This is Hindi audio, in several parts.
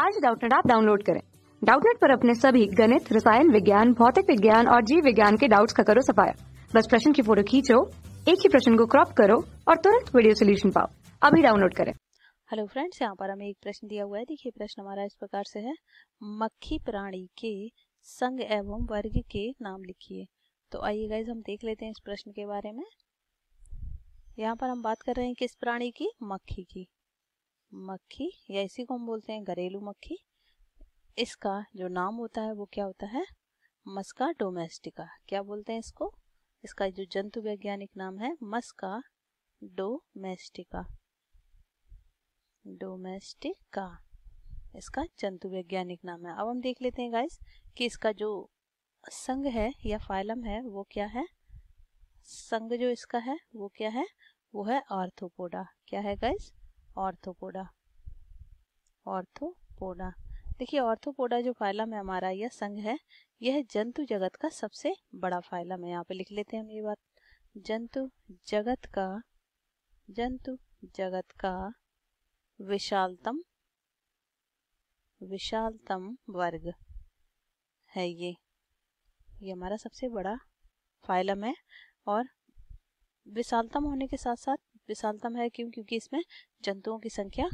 आज डाउटनेट आप डाउनलोड करें डाउटनेट पर अपने सभी गणित रसायन विज्ञान भौतिक विज्ञान और जीव विज्ञान के डाउट्स का करो सफाया बस प्रश्न की फोटो खींचो एक ही प्रश्न को क्रॉप करो और तुरंत वीडियो सोल्यूशन पाओ अभी डाउनलोड करें हेलो फ्रेंड्स यहाँ पर हमें एक प्रश्न दिया हुआ है देखिए प्रश्न हमारा इस प्रकार से है मक्खी प्राणी के संघ एवं वर्ग के नाम लिखिए तो आइए गाइज हम देख लेते हैं इस प्रश्न के बारे में यहाँ पर हम बात कर रहे हैं किस प्राणी की मक्खी की मक्खी या इसी को हम बोलते हैं घरेलू मक्खी इसका जो नाम होता है वो क्या होता है मस्का डोमेस्टिका क्या बोलते हैं इसको इसका जो जंतु वैज्ञानिक नाम है मस्का डोमेस्टिका डोमेस्टिका इसका जंतु वैज्ञानिक नाम है अब हम देख लेते हैं गाइस कि इसका जो संघ है या फाइलम है वो क्या है संघ जो इसका है वो क्या है वो है आर्थोपोडा क्या है गाइस ऑर्थोपोडा ऑर्थोपोडा देखिए ऑर्थोपोडा जो फाइलम है हमारा यह संघ है यह जंतु जगत का सबसे बड़ा फाइलम है यहाँ पे लिख लेते हैं हम ये बात जंतु जगत का जंतु जगत का विशालतम विशालतम वर्ग है ये ये हमारा सबसे बड़ा फाइलम है और विशालतम होने के साथ साथ विशालतम है क्यों क्योंकि इसमें जंतुओं की संख्या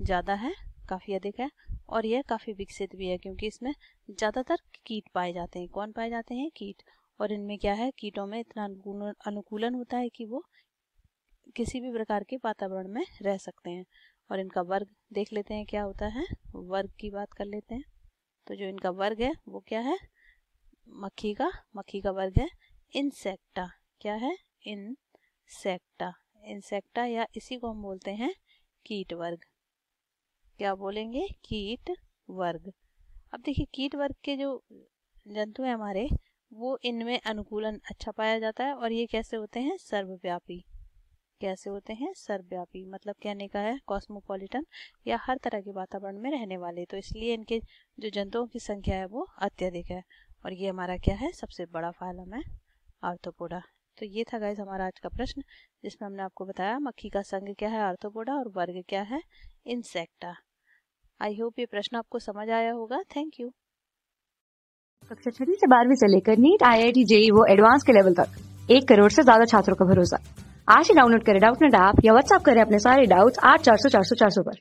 ज़्यादा है काफ़ी अधिक है और यह काफ़ी विकसित भी है क्योंकि इसमें ज़्यादातर कीट पाए जाते हैं कौन पाए जाते हैं कीट और इनमें क्या है कीटों में इतना अनुकूलन होता है कि वो किसी भी प्रकार के वातावरण में रह सकते हैं और इनका वर्ग देख लेते हैं क्या होता है वर्ग की बात कर लेते हैं तो जो इनका वर्ग है वो क्या है मक्खी का मक्खी का वर्ग है इनसेक्टा क्या है इनसेक्टा इंसेक्टा या इसी को हम बोलते हैं कीट वर्ग क्या बोलेंगे कीट वर्ग अब देखिए कीट वर्ग के जो जंतु हैं हमारे वो इनमें अनुकूलन अच्छा पाया जाता है और ये कैसे होते हैं सर्वव्यापी कैसे होते हैं सर्वव्यापी मतलब कहने का है कॉस्मोपॉलिटन या हर तरह के वातावरण में रहने वाले तो इसलिए इनके जो जंतुओं की संख्या है वो अत्यधिक है और ये हमारा क्या है सबसे बड़ा फाइलम है आर्थोपोडा तो ये था गाइज हमारा आज का प्रश्न जिसमें हमने आपको बताया मक्खी का संघ क्या है आर्थोपोडा और वर्ग क्या है इंसेक्टा आई होप ये प्रश्न आपको समझ आया होगा थैंक यू कक्षा छठी से बारहवीं से लेकर NEET I I T JEE वो एडवांस के लेवल तक एक करोड़ से ज्यादा छात्रों का भरोसा आज ही डाउनलोड करें डाउट नेट ऐप या व्हाट्सअप करें अपने सारे डाउट्स आठ चार सौ चार सौ चार सौ पर